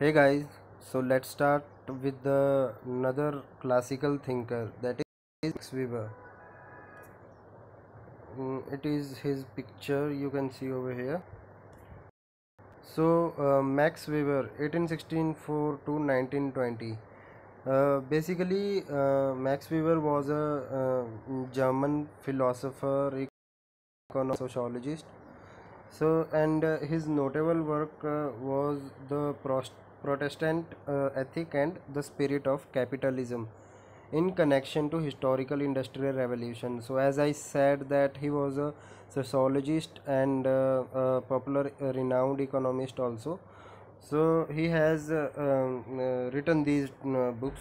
hey guys so let's start with the another classical thinker that is Max Weber mm, it is his picture you can see over here so uh, Max Weber 1864 to 1920 uh, basically uh, Max Weber was a uh, German philosopher economist sociologist so and uh, his notable work uh, was the prost Protestant uh, ethic and the spirit of capitalism in connection to historical industrial revolution so as i said that he was a sociologist and uh, a popular uh, renowned economist also so he has uh, um, uh, written these uh, books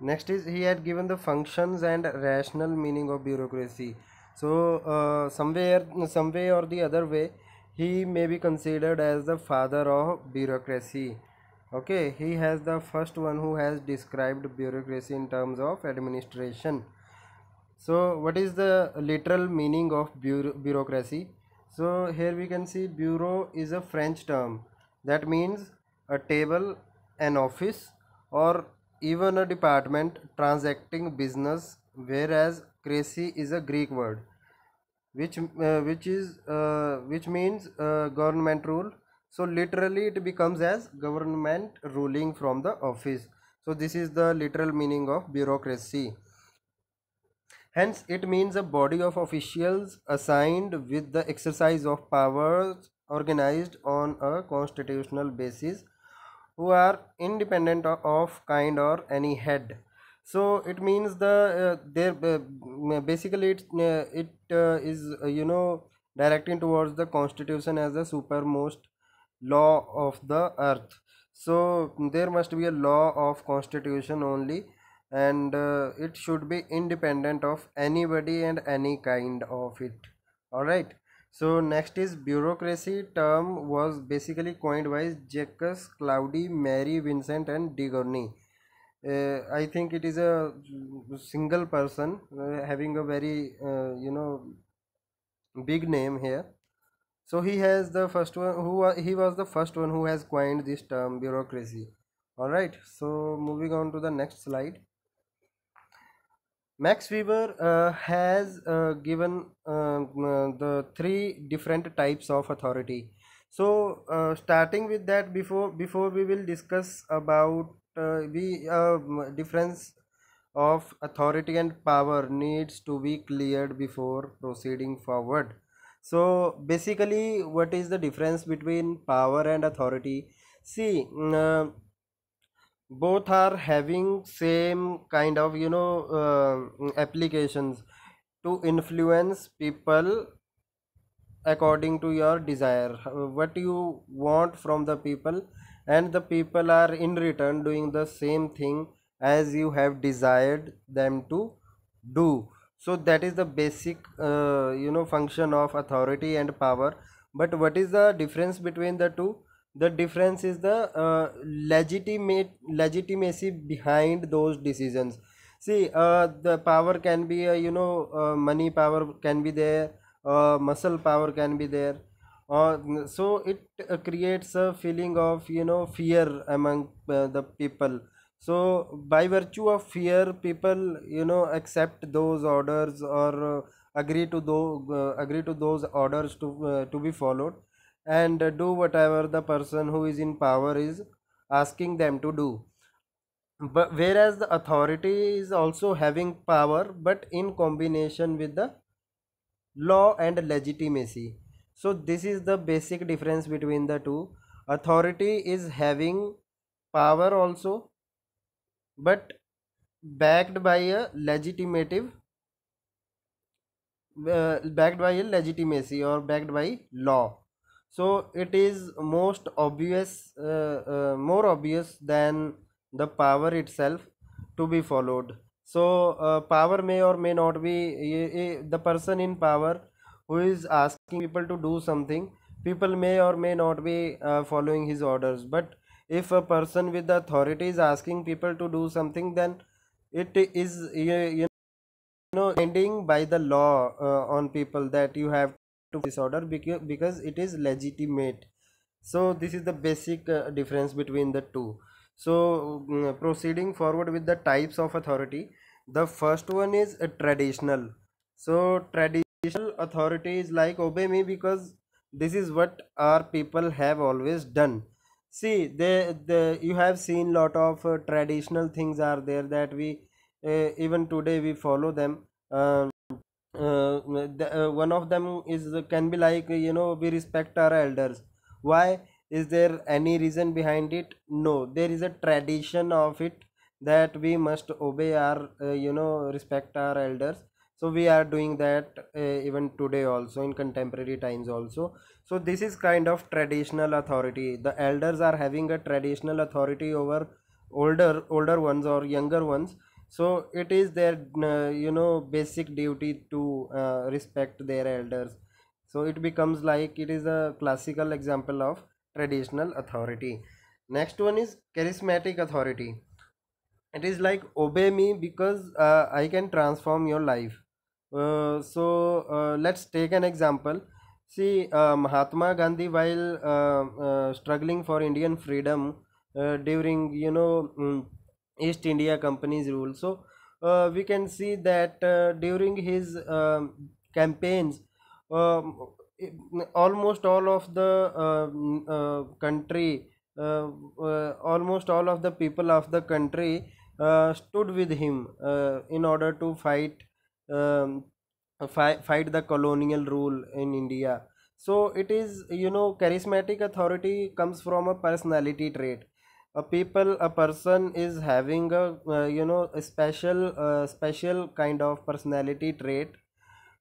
next is he had given the functions and rational meaning of bureaucracy so uh, somewhere some way or the other way he may be considered as the father of bureaucracy okay he has the first one who has described bureaucracy in terms of administration so what is the literal meaning of bureau bureaucracy so here we can see bureau is a french term that means a table an office or even a department transacting business whereas crazy is a greek word which uh, which is uh, which means uh, government rule so literally it becomes as government ruling from the office so this is the literal meaning of bureaucracy hence it means a body of officials assigned with the exercise of powers organized on a constitutional basis who are independent of kind or any head so it means the uh, there uh, basically it, uh, it is you know directing towards the constitution as the supermost law of the earth so there must be a law of constitution only and uh, it should be independent of anybody and any kind of it all right so next is bureaucracy term was basically coined by jacques Cloudy, mary vincent and de gournay uh, i think it is a single person uh, having a very uh, you know big name here so he has the first one who he was the first one who has coined this term bureaucracy all right so moving on to the next slide max weber uh, has uh, given uh, the three different types of authority so starting with that before before we will discuss about uh, we uh, difference of authority and power needs to be cleared before proceeding forward so basically what is the difference between power and authority see mm, uh, both are having same kind of you know uh, applications to influence people according to your desire uh, what you want from the people and the people are in return doing the same thing as you have desired them to do so that is the basic uh, you know function of authority and power but what is the difference between the two the difference is the uh, legitimate legitimacy behind those decisions see uh, the power can be uh, you know uh, money power can be there uh, muscle power can be there uh, so it uh, creates a feeling of you know fear among uh, the people so by virtue of fear people you know accept those orders or uh, agree to those uh, agree to those orders to uh, to be followed and do whatever the person who is in power is asking them to do but whereas the authority is also having power but in combination with the law and legitimacy so this is the basic difference between the two authority is having power also but backed by a legitimative uh, backed by a legitimacy or backed by law so it is most obvious uh, uh, more obvious than the power itself to be followed so uh, power may or may not be eh, eh, the person in power who is asking people to do something people may or may not be uh, following his orders but if a person with authority is asking people to do something then it is you, know ending by the law uh, on people that you have to this order because it is legitimate so this is the basic uh, difference between the two so um, proceeding forward with the types of authority the first one is uh, traditional so tradition judicial authority is like obey me because this is what our people have always done see they the you have seen lot of uh, traditional things are there that we uh, even today we follow them um, uh, the, uh, one of them is uh, can be like you know we respect our elders why is there any reason behind it no there is a tradition of it that we must obey our uh, you know respect our elders so we are doing that uh, even today also in contemporary times also so this is kind of traditional authority the elders are having a traditional authority over older older ones or younger ones so it is their uh, you know basic duty to uh, respect their elders so it becomes like it is a classical example of traditional authority next one is charismatic authority it is like obey me because uh, i can transform your life uh, so uh, let's take an example. See, uh, Mahatma Gandhi, while uh, uh, struggling for Indian freedom during you know mm, East India Company's rule, so we can see that during his um, campaigns, um, almost all of the um, country, almost all of the people of the country stood with him in order to fight um, fight fight the colonial rule in India. So it is, you know, charismatic authority comes from a personality trait. A people, a person is having a, uh, you know, a special, uh, special kind of personality trait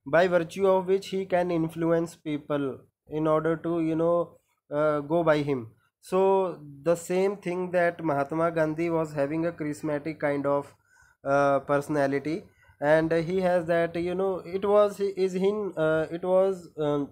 by virtue of which he can influence people in order to, you know, uh, go by him. So the same thing that Mahatma Gandhi was having a charismatic kind of uh, personality and he has that you know it was is in uh, it was um,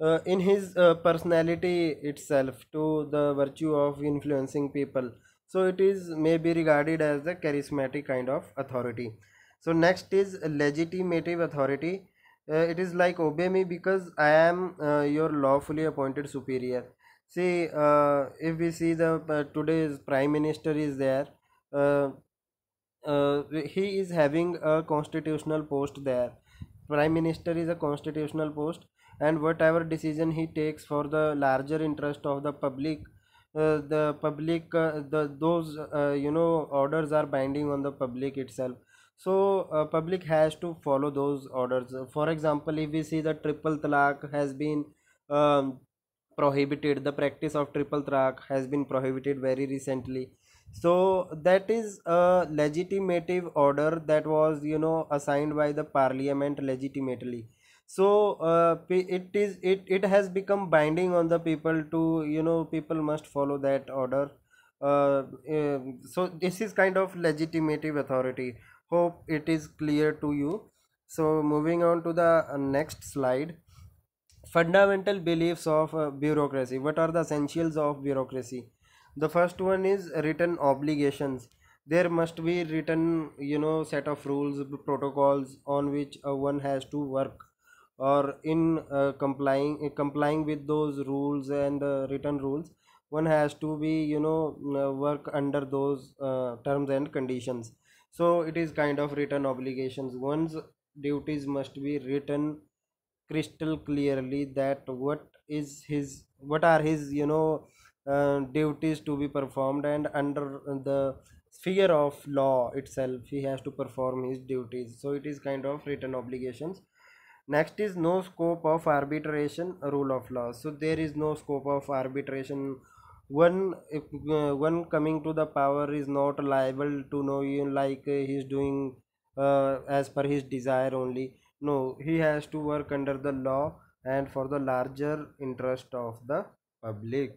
uh, in his uh, personality itself to the virtue of influencing people so it is may be regarded as the charismatic kind of authority so next is legitimative authority uh, it is like obey me because i am uh, your lawfully appointed superior see uh, if we see the today's prime minister is there uh, he is having a constitutional post there prime minister is a constitutional post and whatever decision he takes for the larger interest of the public uh, the public uh, the those uh, you know orders are binding on the public itself so uh, public has to follow those orders for example if we see the triple talaq has been um, prohibited the practice of triple talaq has been prohibited very recently so that is a legitimative order that was you know assigned by the parliament legitimately so uh, it is it it has become binding on the people to you know people must follow that order uh, uh, so this is kind of legitimative authority hope it is clear to you so moving on to the uh, next slide fundamental beliefs of uh, bureaucracy what are the essentials of bureaucracy the first one is written obligations there must be written you know set of rules protocols on which uh, one has to work or in uh, complying uh, complying with those rules and uh, written rules one has to be you know mm, uh, work under those uh, terms and conditions so it is kind of written obligations one's duties must be written crystal clearly that what is his what are his you know uh, duties to be performed and under the sphere of law itself he has to perform his duties so it is kind of written obligations next is no scope of arbitration rule of law so there is no scope of arbitration one if uh, one coming to the power is not liable to know you like uh, he is doing uh, as per his desire only no he has to work under the law and for the larger interest of the public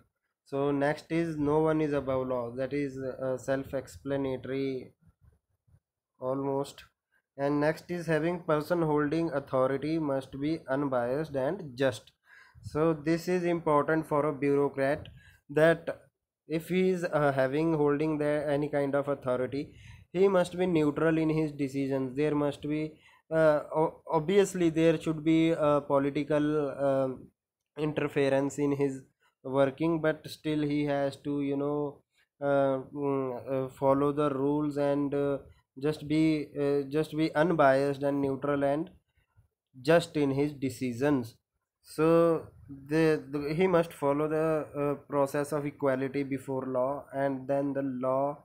so next is no one is above law that is uh, self-explanatory almost and next is having person holding authority must be unbiased and just so this is important for a bureaucrat that if he is uh, having holding there any kind of authority he must be neutral in his decisions there must be uh, obviously there should be a political uh, interference in his working but still he has to you know uh, mm, uh, follow the rules and uh, just be uh, just be unbiased and neutral and just in his decisions so the, the he must follow the uh, process of equality before law and then the law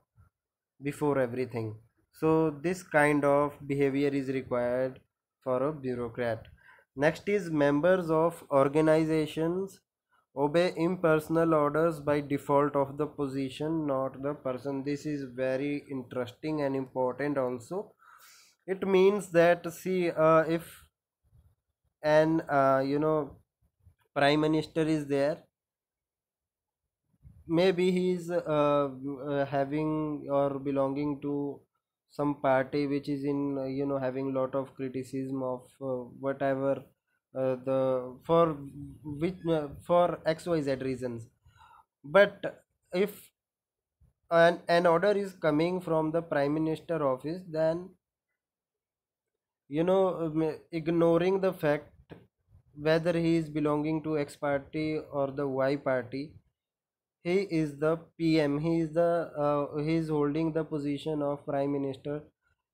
before everything so this kind of behavior is required for a bureaucrat next is members of organizations obey impersonal orders by default of the position not the person this is very interesting and important also it means that see uh, if an uh, you know prime minister is there maybe he is uh, uh having or belonging to some party which is in uh, you know having lot of criticism of uh, whatever uh, the for which uh, for xyz reasons but if an, an order is coming from the prime minister office then you know um, ignoring the fact whether he is belonging to x party or the y party he is the pm he is the uh, he is holding the position of prime minister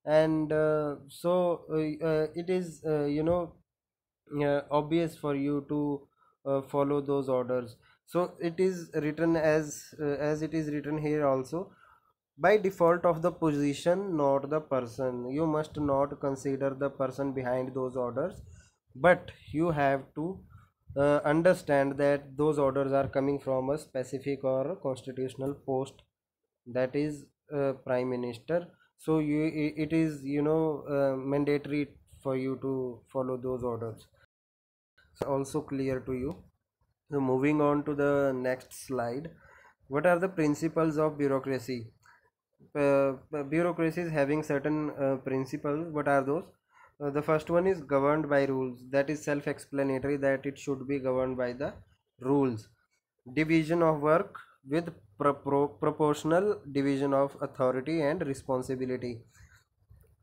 and uh, so uh, uh it is you know uh, obvious for you to uh, follow those orders so it is written as uh, as it is written here also by default of the position not the person you must not consider the person behind those orders but you have to uh, understand that those orders are coming from a specific or constitutional post that is uh, prime minister so you it is you know uh, mandatory for you to follow those orders also clear to you so moving on to the next slide what are the principles of bureaucracy uh, uh, bureaucracy is having certain uh, principles what are those uh, the first one is governed by rules that is self-explanatory that it should be governed by the rules division of work with pro pro proportional division of authority and responsibility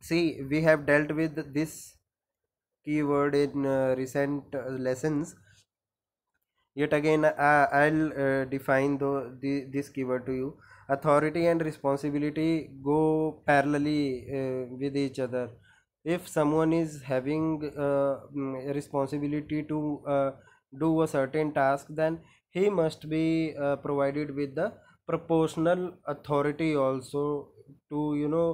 see we have dealt with this keyword in uh, recent uh, lessons yet again uh, i'll define the, this keyword to you authority and responsibility go parallelly with each other if someone is having uh, mm, responsibility to uh, do a certain task then he must be uh, provided with the proportional authority also to you know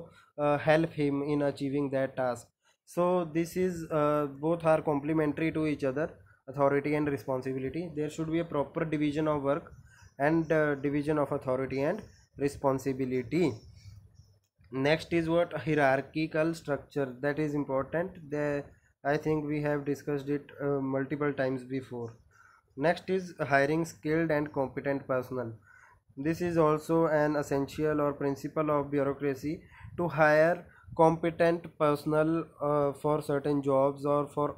help him in achieving that task so this is uh, both are complementary to each other authority and responsibility there should be a proper division of work and uh, division of authority and responsibility next is what hierarchical structure that is important the i think we have discussed it uh, multiple times before next is hiring skilled and competent personnel this is also an essential or principle of bureaucracy to hire competent personnel uh, for certain jobs or for,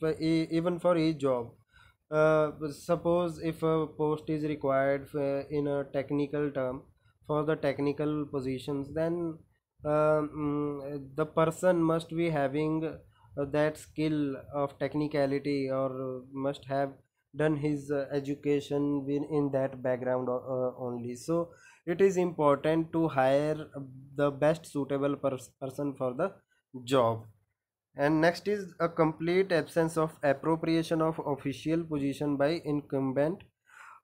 for even for each job uh, suppose if a post is required for, in a technical term for the technical positions then um, the person must be having uh, that skill of technicality or must have done his uh, education in that background only so it is important to hire the best suitable pers person for the job and next is a complete absence of appropriation of official position by incumbent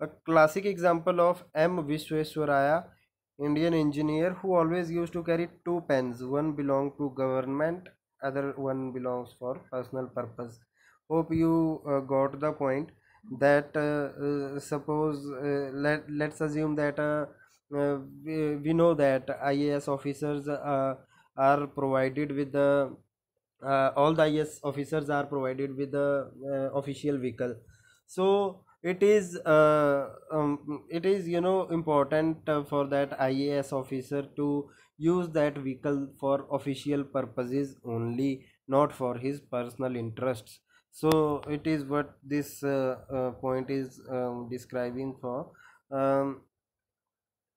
a classic example of m vishweswaraya indian engineer who always used to carry two pens one belong to government other one belongs for personal purpose hope you uh, got the point that uh, uh, suppose uh, let let's assume that a uh, uh, we, we know that IAS uh, uh, officers are provided with the all the IAS officers are provided with the official vehicle so it is uh, um, it is you know important for that IAS officer to use that vehicle for official purposes only not for his personal interests so it is what this uh, point is um, describing for um,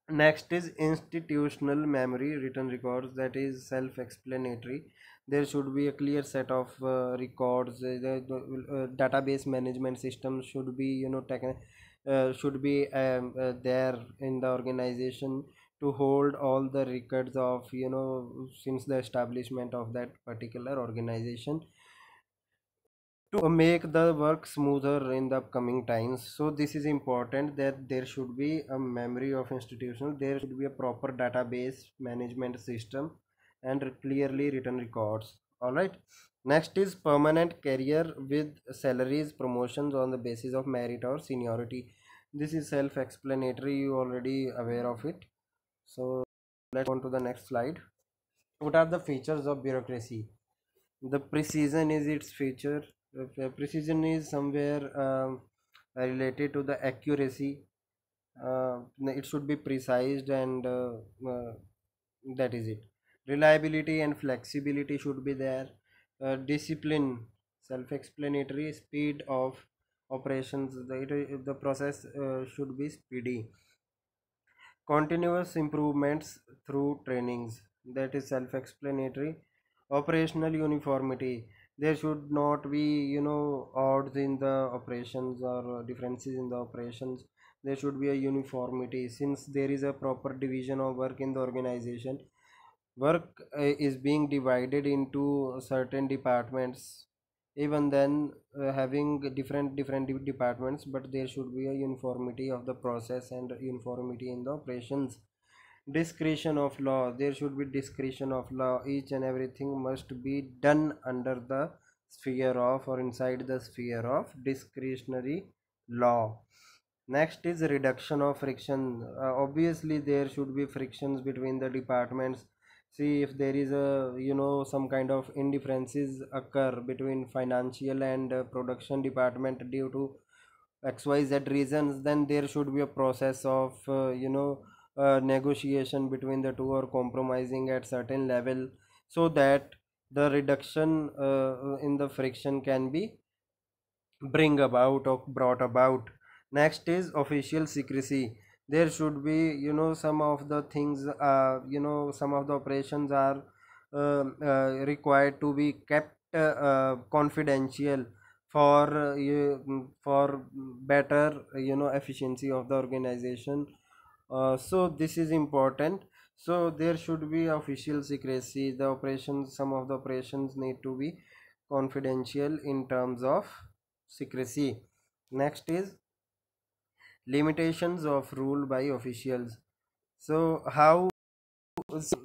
next is institutional memory written records that is self-explanatory there should be a clear set of uh, records uh, the, uh, database management system should be you know taken uh, should be um, uh, there in the organization to hold all the records of you know since the establishment of that particular organization to make the work smoother in the upcoming times so this is important that there should be a memory of institutional there should be a proper database management system and clearly written records all right next is permanent career with salaries promotions on the basis of merit or seniority this is self-explanatory you already aware of it so let's go on to the next slide what are the features of bureaucracy the precision is its feature uh, precision is somewhere um, uh, related to the accuracy uh, it should be precise and uh, uh, that is it reliability and flexibility should be there uh, discipline self-explanatory speed of operations the, the process should be speedy continuous improvements through trainings that is self-explanatory operational uniformity there should not be you know odds in the operations or uh, differences in the operations there should be a uniformity since there is a proper division of work in the organization work uh, is being divided into certain departments even then uh, having different different departments but there should be a uniformity of the process and uniformity in the operations discretion of law there should be discretion of law each and everything must be done under the sphere of or inside the sphere of discretionary law next is reduction of friction uh, obviously there should be frictions between the departments see if there is a you know some kind of indifferences occur between financial and uh, production department due to xyz reasons then there should be a process of uh, you know negotiation between the two or compromising at certain level so that the reduction uh, in the friction can be bring about or brought about next is official secrecy there should be you know some of the things uh, you know some of the operations are uh, uh, required to be kept uh, uh, confidential for uh, for better you know efficiency of the organization uh, so this is important so there should be official secrecy the operations some of the operations need to be confidential in terms of secrecy next is limitations of rule by officials so how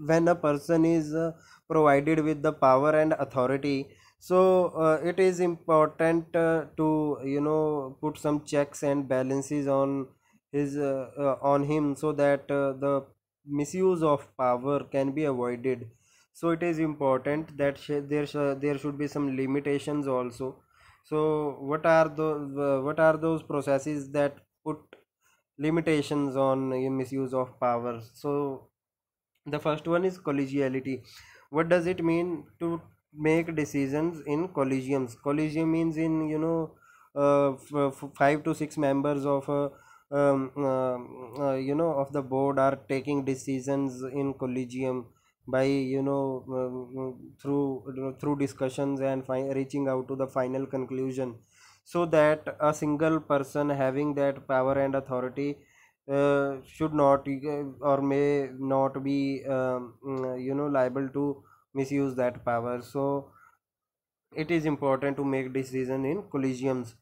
when a person is uh, provided with the power and authority so uh, it is important uh, to you know put some checks and balances on his uh, uh, on him so that uh, the misuse of power can be avoided so it is important that sh there sh there should be some limitations also so what are those uh, what are those processes that put limitations on uh, misuse of power so the first one is collegiality what does it mean to make decisions in collegiums collegium means in you know uh, five to six members of a um, uh, uh, you know of the board are taking decisions in collegium by you know um, through through discussions and reaching out to the final conclusion so that a single person having that power and authority uh, should not uh, or may not be um, uh, you know liable to misuse that power so it is important to make decision in collegiums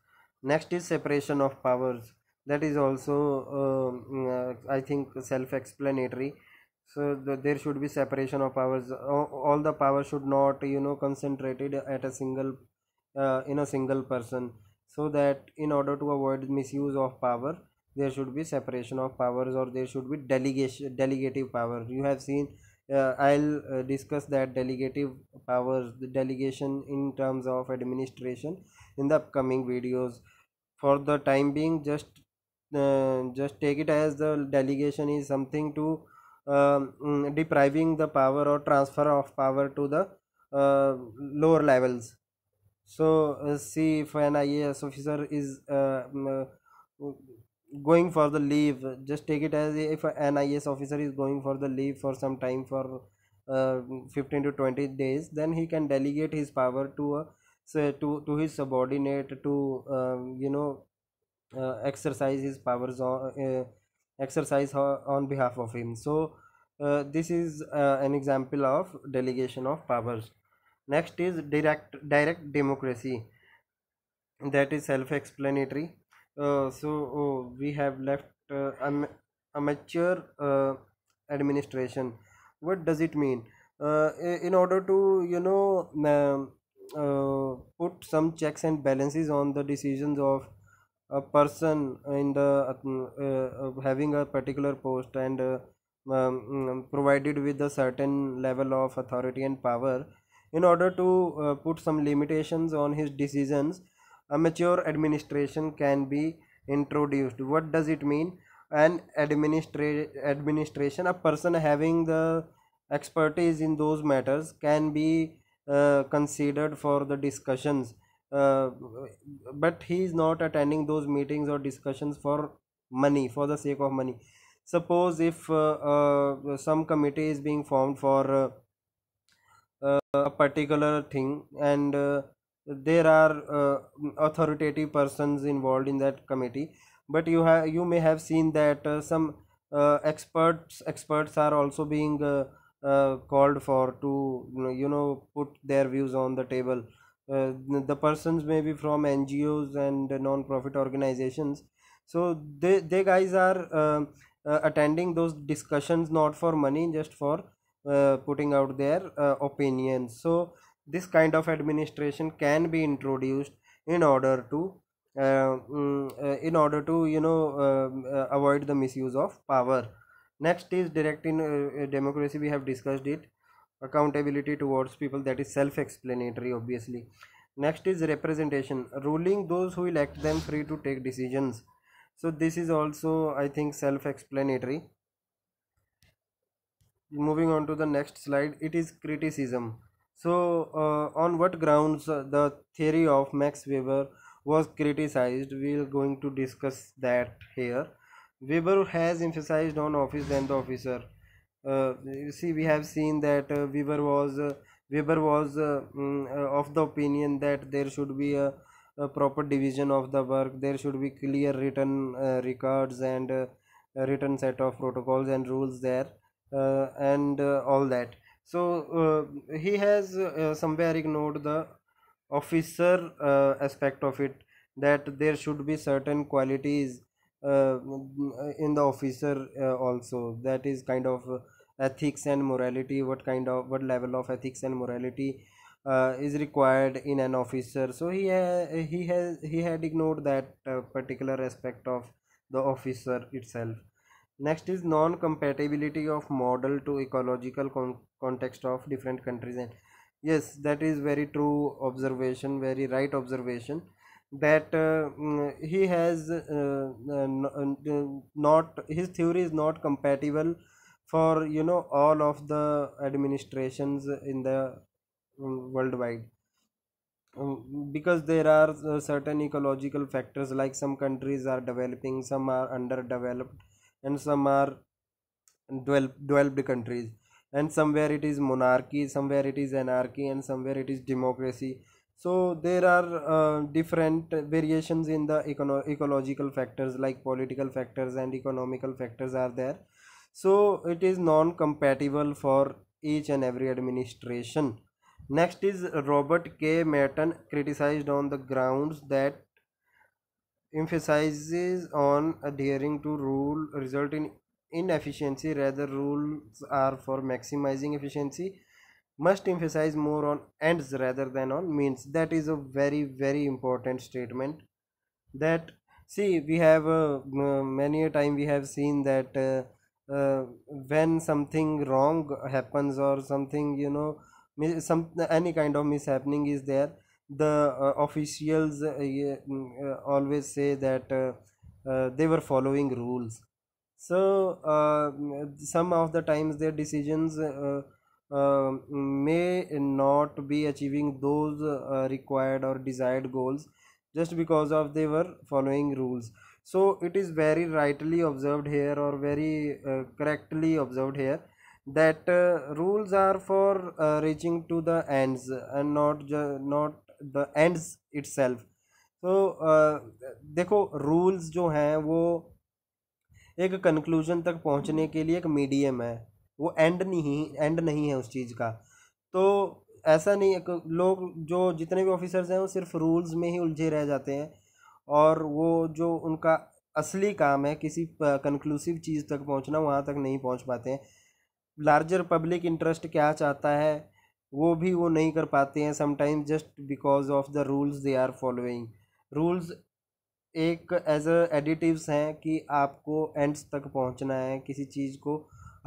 next is separation of powers that is also um, mm, uh, i think self explanatory so the, there should be separation of powers all the power should not you know concentrated at a single uh, in a single person so that in order to avoid misuse of power there should be separation of powers or there should be delegation delegative power you have seen uh, i'll uh, discuss that delegative powers the delegation in terms of administration in the upcoming videos for the time being just uh, just take it as the delegation is something to um, mm, depriving the power or transfer of power to the uh, lower levels so uh, see if an ias officer is uh, mm, uh, going for the leave just take it as if an ias officer is going for the leave for some time for uh, 15 to 20 days then he can delegate his power to a say to to his subordinate to um, you know uh, exercise his powers on uh, exercise on behalf of him so uh, this is uh, an example of delegation of powers next is direct direct democracy that is self-explanatory so we have left am amateur administration what does it mean uh, in order to you know uh, uh, put some checks and balances on the decisions of a person in the uh, uh, having a particular post and uh, um, um, provided with a certain level of authority and power in order to uh, put some limitations on his decisions a mature administration can be introduced what does it mean an administra- administration a person having the expertise in those matters can be uh, considered for the discussions uh, but he is not attending those meetings or discussions for money for the sake of money suppose if uh, uh, some committee is being formed for uh, uh, a particular thing and there are authoritative persons involved in that committee but you have you may have seen that some experts experts are also being called for to you know put their views on the table uh, the persons may be from ngos and non-profit organizations so they, they guys are uh, uh, attending those discussions not for money just for uh, putting out their uh, opinions so this kind of administration can be introduced in order to uh, mm, uh in order to you know um, uh, avoid the misuse of power next is direct in uh, democracy we have discussed it accountability towards people that is self-explanatory obviously next is representation ruling those who elect them free to take decisions so this is also i think self-explanatory moving on to the next slide it is criticism so uh, on what grounds uh, the theory of max weber was criticized we are going to discuss that here weber has emphasized on office and the officer uh, you see we have seen that uh, Weber was uh, Weber was um, of the opinion that there should be a, a, proper division of the work there should be clear written records and written set of protocols and rules there and all that so uh, he has uh, somewhere ignored the officer uh, aspect of it that there should be certain qualities uh, in the officer uh, also that is kind of uh, ethics and morality what kind of what level of ethics and morality uh, is required in an officer so he ha- he has he had ignored that uh, particular aspect of the officer itself next is non compatibility of model to ecological con- context of different countries and yes that is very true observation very right observation that uh, mm, he has uh, uh, uh, not his theory is not compatible for you know all of the administrations in the mm, worldwide um, because there are uh, certain ecological factors like some countries are developing some are underdeveloped and some are developed countries and somewhere it is monarchy somewhere it is anarchy and somewhere it is democracy so there are uh, different variations in the econo ecological factors like political factors and economical factors are there so it is non compatible for each and every administration next is robert k merton criticized on the grounds that emphasizes on adhering to rule result in inefficiency rather rules are for maximizing efficiency must emphasize more on ends rather than on means that is a very very important statement that see we have uh, many a time we have seen that uh, uh, when something wrong happens or something you know some any kind of mishappening is there the uh, officials uh, mm, uh, always say that they were following rules so some of the times their decisions uh, may not be achieving those uh, required or desired goals just because of they were following rules so it is very rightly observed here or very uh, correctly observed here that rules are for reaching to the ends and not not the ends itself तो देखो rules जो हैं वो एक conclusion तक पहुंचने के लिए एक मीडियम है वो एंड नहीं एंड नहीं है उस चीज़ का तो ऐसा नहीं है लोग जो जितने भी ऑफिसर्स हैं वो सिर्फ रूल्स में ही उलझे रह जाते हैं और वो जो उनका असली काम है किसी कंक्लूसिव चीज़ तक पहुंचना वहाँ तक नहीं पहुंच पाते हैं लार्जर पब्लिक इंटरेस्ट क्या चाहता है वो भी वो नहीं कर पाते हैं sometimes just because of the rules they are following rules एक एज अ एडिटिव्स हैं कि आपको एंड्स तक पहुंचना है किसी चीज़ को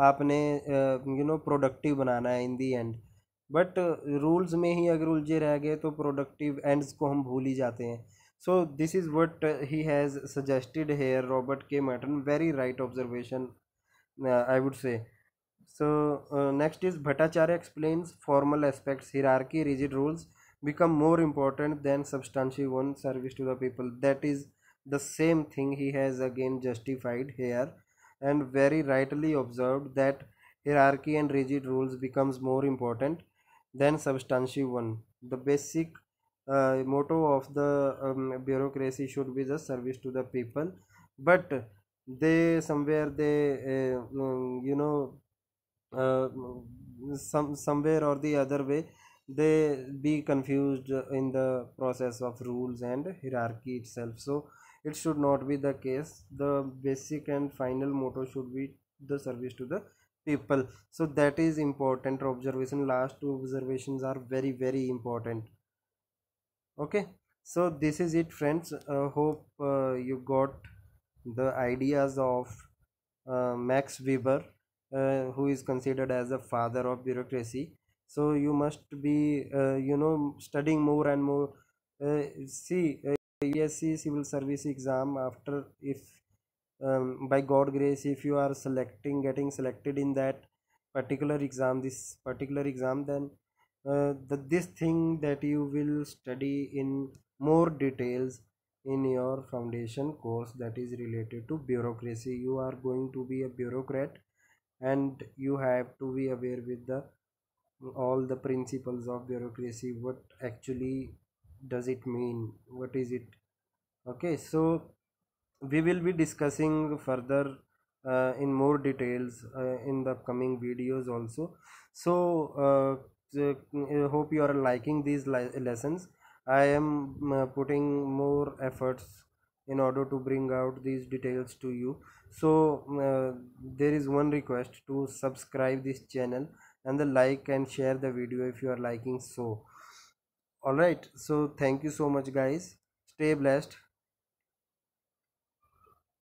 आपने यू नो प्रोडक्टिव बनाना है in the end but rules में ही अगर उलझे रह गए तो प्रोडक्टिव एंड्स को हम भूल ही जाते हैं so this is what he has suggested here Robert K Merton very right observation I would say so next is Bhattacharya explains formal aspects hierarchy rigid rules become more important than substantive service to the people that is the same thing he has again justified here and very rightly observed that hierarchy and rigid rules becomes more important than substantive one. The basic uh, motto of the um, bureaucracy should be the service to the people, but they somewhere they uh, um, you know uh, some somewhere or the other way they be confused in the process of rules and hierarchy itself. So it should not be the case the basic and final motto should be the service to the people so that is important observation last two observations are very very important okay so this is it friends uh, hope uh, you got the ideas of uh, max weber uh, who is considered as the father of bureaucracy so you must be uh, you know studying more and more uh, see uh, USC civil service exam after if um, by God grace if you are selecting getting selected in that particular exam this particular exam then uh, the, this thing that you will study in more details in your foundation course that is related to bureaucracy you are going to be a bureaucrat and you have to be aware with the all the principles of bureaucracy what actually does it mean what is it okay so we will be discussing further uh, in more details uh, in the upcoming videos also so uh, I hope you are liking these lessons i am uh, putting more efforts in order to bring out these details to you so uh, there is one request to subscribe this channel and the like and share the video if you are liking so all right so thank you so much guys stay blessed